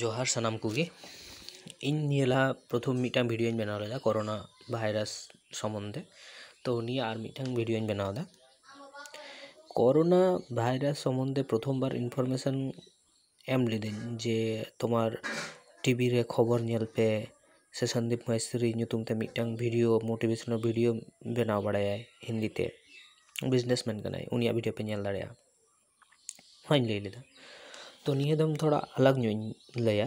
ᱡᱚᱦᱟᱨ ᱥᱟᱱᱟᱢ ᱠᱚᱜᱮ ᱤᱧ ᱱᱤᱭᱟᱹ ᱞᱟᱦᱟ ᱯᱨᱚᱛᱷᱚᱢ ᱢᱤᱫᱴᱟᱝ ᱵᱷᱤᱰᱤᱭᱳᱧ ᱵᱮᱱᱟᱣ ᱞᱮᱫᱟ ᱠᱳᱨᱳᱱᱟ ᱵᱷᱟᱭᱨᱟᱥ ᱥᱚᱢᱚᱱᱫᱷᱮ ᱛᱚ ᱱᱤᱭᱟᱹ ᱟᱨ ᱢᱤᱫᱴᱟᱝ ᱵᱷᱤᱰᱤᱭᱳᱧ ᱵᱮᱱᱟᱣᱫᱟ कोरोना भाइरस सम्बन्धे प्रथम बार इनफरमेशन एम लेदिन जे तुम्हार टीवी रे खबर नेल पे से संदीप मैसरी ᱧᱩᱛᱩᱢ ᱛᱮ ᱢᱤᱫᱴᱟᱝ ᱵᱷᱤᱰᱤᱭᱳ ᱢᱳᱴᱤᱵᱷᱮᱥᱚᱱᱟᱞ ᱵᱷᱤᱰᱤᱭᱳ ᱵᱮᱱᱟᱣ ᱵᱟᱲᱟᱭᱟᱭ ᱦᱤᱱᱫᱤ ᱛᱮ ᱵᱤᱡᱽᱱᱮᱥᱢᱮᱱ ᱠᱟᱱᱟᱭ ᱩᱱᱤᱭᱟᱜ ᱵᱷᱤᱰᱤᱭᱳ ᱯᱮ ᱧᱮᱞ ᱫᱟᱲᱮᱭᱟᱜᱼᱟ ᱦᱚᱧ ᱞᱟᱹᱭ ᱞᱮᱫᱟ तो नियम थोड़ा अलग जो लिया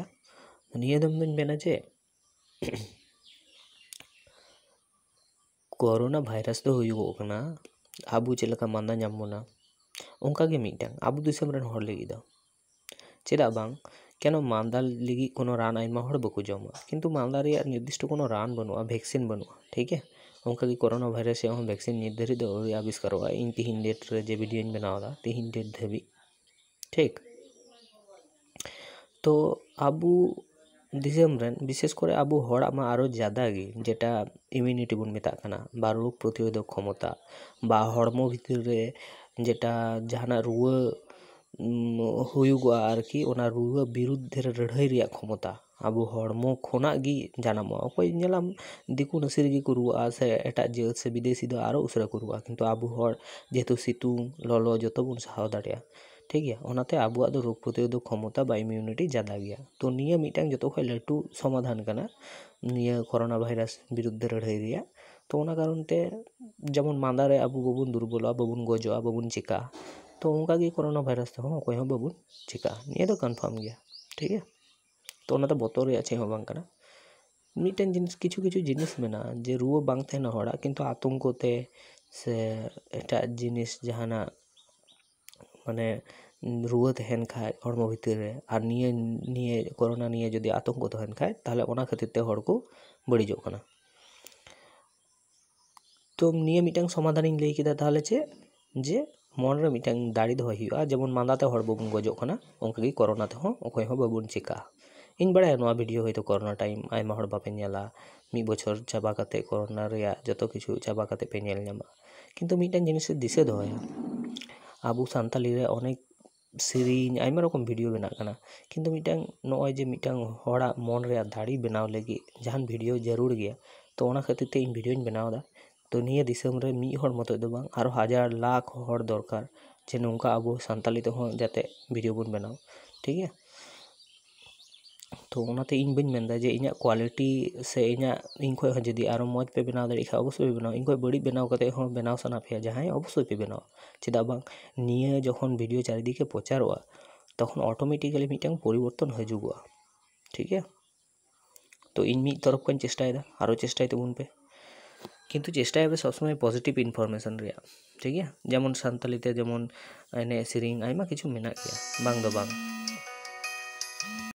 तो नियम मेना चे कोरोना भाईरस तो होना अब चलका मंदा जमुना उनका मिट्टा अब लगे चेदा बांग क्या नो मांदा लगे को रान बो जो किंतु मांदा रे निर्दिष्ट को रान बनुआ भैक्सिन बनुआ ठीक है उनका कोरोना भाईरस एवं भैक्सिन निर्धारित आविष्कार इन तीन डेट रे वीडियो बनावा तीन डेट धाबी ठीक ᱛᱚ ᱟᱵᱚ ᱫᱤᱥᱚᱢ ᱨᱮᱱ ᱵᱤᱥᱮᱥ ᱠᱚᱨᱮ ᱟᱵᱚ ᱦᱚᱲᱟᱜ ᱢᱟ ᱟᱨᱚ ᱡᱟᱫᱟ ᱜᱮ ᱡᱮᱴᱟ ᱤᱢᱤᱱᱤᱴᱤ ᱵᱚᱱ ᱢᱮᱛᱟᱜ ᱠᱟᱱᱟ ᱵᱟ ᱨᱳᱜᱽ ᱯᱨᱚᱛᱤᱨᱳᱫᱷᱚᱠ ᱠᱷᱚᱢᱚᱛᱟ ᱵᱟ ᱦᱚᱲᱢᱚ ᱵᱷᱤᱛᱤᱨ ᱨᱮ ᱡᱮᱴᱟ ᱡᱟᱦᱟᱱᱟᱜ ᱨᱩᱣᱟᱹ ᱦᱩᱭᱩᱜᱚᱜᱼᱟ ᱟᱨᱠᱤ ᱚᱱᱟ ᱨᱩᱣᱟᱹ ᱵᱤᱨᱩᱫᱽᱫᱷᱮ ᱨᱮ ᱞᱟᱹᱲᱦᱟᱹᱭ ᱨᱮᱭᱟᱜ ᱠᱷᱚᱢᱚᱛᱟ ᱟᱵᱚ ᱦᱚᱲᱢᱚ ᱠᱷᱚᱱᱟᱜ ᱜᱮ ᱡᱟᱱᱟᱢᱚᱜᱼᱟ ᱚᱠᱚᱭ ᱧᱮᱞᱟᱢ ᱫᱤᱠᱩ ᱱᱟᱥᱮ ᱨᱮᱜᱮ ᱠᱚ ᱨᱩᱣᱟᱹᱜᱼᱟ ᱥᱮ ᱮᱴᱟᱜ ᱡᱟᱹᱛ ᱥᱮ ᱵᱤᱫᱮᱥᱤ ᱫᱚ ᱟᱨᱚ ᱩᱥᱟᱹᱨᱟ ᱠᱚ ᱨᱩᱣᱟᱹᱜᱼᱟ ᱠᱤᱱᱛᱩ ᱟᱵᱚ ᱦᱚᱲ ᱡᱮᱦᱮᱛᱩ ᱥᱤᱛᱩᱝ ᱞᱚᱞᱚ ᱡᱚᱛᱚ ᱵᱚᱱ ᱥᱟᱦᱟᱣ ᱫᱟᱲᱮᱭᱟᱜᱼᱟ ᱴᱷᱤᱠ ᱜᱮᱭᱟ ᱚᱱᱟᱛᱮ ᱟᱵᱚᱣᱟᱜ ᱫᱚ ᱨᱳᱜᱽ ᱯᱨᱚᱛᱤᱨᱳᱫᱷᱚᱠ ᱠᱷᱚᱢᱚᱛᱟ ᱵᱟ ᱤᱢᱤᱭᱩᱱᱤᱴᱤ ᱡᱟᱫᱟ ᱜᱮᱭᱟ ᱛᱚ ᱱᱤᱭᱟᱹ ᱢᱤᱫᱴᱟᱝ ᱡᱚᱛᱚ ᱠᱷᱚᱱ ᱞᱟᱹᱴᱩ ᱥᱚᱢᱟᱫᱷᱟᱱ ᱠᱟᱱᱟ ᱱᱤᱭᱟᱹ ᱠᱳᱨᱳᱱᱟ ᱵᱷᱟᱭᱨᱟᱥ ᱵᱤᱨᱩᱫᱽᱫᱷᱮ ᱞᱟᱹᱲᱦᱟᱹᱭ ᱨᱮᱭᱟᱜ ᱛᱚ ᱚᱱᱟ ᱠᱟᱨᱚᱱ ᱛᱮ ᱡᱮᱢᱚᱱ ᱢᱟᱸᱫᱟ ᱨᱮ ᱟᱵᱚ ᱵᱟᱵᱚᱱ ᱫᱩᱨᱵᱚᱞᱚᱜᱼᱟ ᱵᱟᱵᱚᱱ ᱜᱚᱡᱚᱜᱼᱟ ᱵᱟᱵᱚᱱ ᱪᱤᱠᱟᱹᱜᱼᱟ ᱛᱚ ᱚᱱᱠᱟ ᱜᱮ ᱠᱳᱨᱳᱱᱟ ᱵᱷᱟᱭᱨᱟᱥ ᱛᱮᱦᱚᱸ ᱚᱠᱚᱭ ᱦᱚᱸ ᱵᱟᱵᱚᱱ ᱪᱤᱠᱟᱹᱜᱼᱟ ᱱᱤᱭᱟᱹ ᱫᱚ ᱠᱚᱱᱯᱷᱟᱨᱢ ᱜᱮᱭᱟ ᱴᱷᱤᱠ ᱜᱮᱭᱟ ᱛᱚ ᱚᱱᱟ ᱫᱚ ᱵᱚᱛᱚᱨ ᱨᱮᱭᱟᱜ ᱪᱮᱫ ᱦᱚᱸ ᱵᱟᱝ ᱠᱟᱱᱟ ᱢᱤᱫᱴᱮᱱ ᱡᱤᱱᱤᱥ ᱠᱤᱪᱷᱩ ᱠᱤᱪᱷᱩ ᱡᱤᱱᱤᱥ ᱢᱮᱱᱟᱜᱼᱟ ᱡᱮ ᱨᱩᱣᱟᱹ ᱵᱟᱝ ᱛᱟᱦᱮᱱᱟ ᱦᱚᱲᱟᱜ ᱠᱤᱱᱛᱩ ᱟᱛᱚᱝᱠᱚ ᱛᱮ ᱥᱮ ᱮᱴᱟᱜ ᱡᱤᱱᱤᱥ ᱡᱟᱦᱟᱱᱟᱜ ᱢᱟᱱᱮ ᱨᱩᱣᱟᱹ ᱛᱟᱦᱮᱱ ᱠᱷᱟᱡ ᱦᱚᱲᱢᱚ ᱵᱷᱤᱛᱤᱨ ᱨᱮ ᱟᱨ ᱱᱤᱭᱟᱹ ᱱᱤᱭᱟᱹ ᱠᱳᱨᱳᱱᱟ ᱱᱤᱭᱮ ᱡᱩᱫᱤ ᱟᱛᱚᱝᱠᱚ ᱛᱟᱦᱮᱱ ᱠᱷᱟᱡ ᱛᱟᱦᱚᱞᱮ ᱚᱱᱟ ᱠᱷᱟᱹᱛᱤᱨ ᱛᱮ ᱦᱚᱲ ᱠᱚ ᱵᱟᱹᱲᱤᱡᱚᱜ ᱠᱟᱱᱟ ᱛᱚ ᱱᱤᱭᱟᱹ ᱢᱤᱫᱴᱟᱝ ᱥᱚᱢᱟᱫᱷᱟᱱᱤᱧ ᱞᱟᱹᱭ ᱠᱮᱫᱟ ᱛᱟᱦᱚᱞᱮ ᱪᱮᱫ ᱡᱮ ᱢᱚᱱᱨᱮ ᱢᱤᱫᱴᱟᱝ ᱫᱟᱲᱮ ᱫᱚᱦᱚᱭ ᱦᱩᱭᱩᱜᱼᱟ ᱡᱮᱢᱚᱱ ᱢᱟᱸᱫᱟᱛᱮ ᱦᱚᱲ ᱵᱟᱵᱚᱱ ᱜᱚᱡᱚᱜ ᱠᱟᱱᱟ ᱚᱱᱠᱟᱜᱮ ᱠᱳᱨᱳᱱᱟ ᱛᱮᱦᱚᱸ ᱚᱠᱚᱭ ᱦᱚᱸ ᱵᱟᱵᱚᱱ ᱪᱮᱠᱟᱜᱼᱟ ᱤᱧ ᱵᱟᱲᱟᱭᱟ ᱱᱚᱣᱟ ᱵᱷᱤᱰᱤᱭᱳ ᱦᱚᱭᱛᱳ ᱠᱳᱨᱳᱱᱟ ᱴᱟᱭᱤᱢ ᱟᱭᱢᱟ ᱦᱚᱲ ᱵᱟᱯᱮ ᱧᱮᱞᱟ ᱢᱤᱫ ᱵᱚᱪᱷᱚᱨ ᱪᱟᱵᱟ ᱠᱟᱛᱮ ᱠᱳᱨᱳᱱᱟ ᱨᱮᱭᱟᱜ ᱡᱚᱛᱚ ᱠᱤᱪᱷᱩ ᱪᱟᱵᱟ ᱠᱟᱛᱮ ᱯᱮ ᱧᱮᱞ ᱧᱟᱢᱟ ᱠᱤᱱᱛᱩ ᱢᱤᱫᱴᱟᱝ ᱡᱤᱱᱤᱥ ᱫᱤᱥᱟᱹ ᱫᱚᱦᱚᱭᱟ अब सानी अनेक सीरीज आमा रकम भिडियो बनाकर कितु मिट्टन नोजे मन दाड़ी बनाव लगे जहां भिडियो जरूर गया तो खातिर तीन भिडियो बनावे तो नहीं मत और हजार लाख हर दरकार जे नौका अब सानी जाते भिडियो बन बनाओ ठीक है ᱛᱚ ᱚᱱᱟᱛᱮ ᱤᱧ ᱵᱟᱹᱧ ᱢᱮᱱᱫᱟ ᱡᱮ ᱤᱧᱟᱹᱜ ᱠᱳᱣᱟᱞᱤᱴᱤ ᱥᱮ ᱤᱧᱟᱹᱜ ᱤᱧ ᱠᱷᱚᱡ ᱦᱚᱸ ᱡᱩᱫᱤ ᱟᱨᱚ ᱢᱚᱡᱽ ᱯᱮ ᱵᱮᱱᱟᱣ ᱫᱟᱲᱮᱭᱟᱜ ᱠᱷᱟᱱ ᱚᱵᱚᱥᱥᱳᱭ ᱯᱮ ᱵᱮᱱᱟᱣᱟ ᱤᱧ ᱠᱷᱚᱡ ᱵᱟᱹᱲᱤᱡ ᱵᱮᱱᱟᱣ ᱠᱟᱛᱮᱫ ᱦᱚᱸ ᱵᱮᱱᱟᱣ ᱥᱟᱱᱟ ᱯᱮᱭᱟ ᱡᱟᱦᱟᱸᱭ ᱚᱵᱚᱥᱥᱳᱭ ᱯᱮ ᱵᱮᱱᱟᱣᱟ ᱪᱮᱫᱟᱜ ᱵᱟᱝ ᱱᱤᱭᱟᱹ ᱡᱚᱠᱷᱚᱱ ᱵᱷᱤᱰᱭᱳ ᱪᱟᱨᱤᱫᱤᱠᱮ ᱯᱨᱚᱪᱟᱨᱚᱜᱼᱟ ᱛᱚᱠᱷᱚᱱ ᱚᱴᱳᱢᱮᱴᱤᱠᱮᱞᱤ ᱢᱤᱫᱴᱟᱝ ᱯᱚᱨᱤᱵᱚᱨᱛᱚᱱ ᱦᱤᱡᱩᱜᱚᱜᱼᱟ ᱴᱷᱤᱠ ᱜᱮᱭᱟ ᱛᱚ ᱤᱧ ᱢᱤᱫ ᱛᱚᱨᱚᱯ ᱠᱷᱚᱱ ᱪᱮᱥᱴᱟᱭᱮᱫᱟ ᱟᱨᱚ ᱪᱮᱥᱴᱟᱭ ᱛᱟᱵᱚᱱ ᱯᱮ কিন্তু চেষ্টায় হবে সবসময় পজিটিভ ইনফরমেশন রেয়া ঠিক আছে যেমন সান্তালিতে যেমন এনে সেরিং আইমা কিছু মেনা গিয়া বাং দো বাং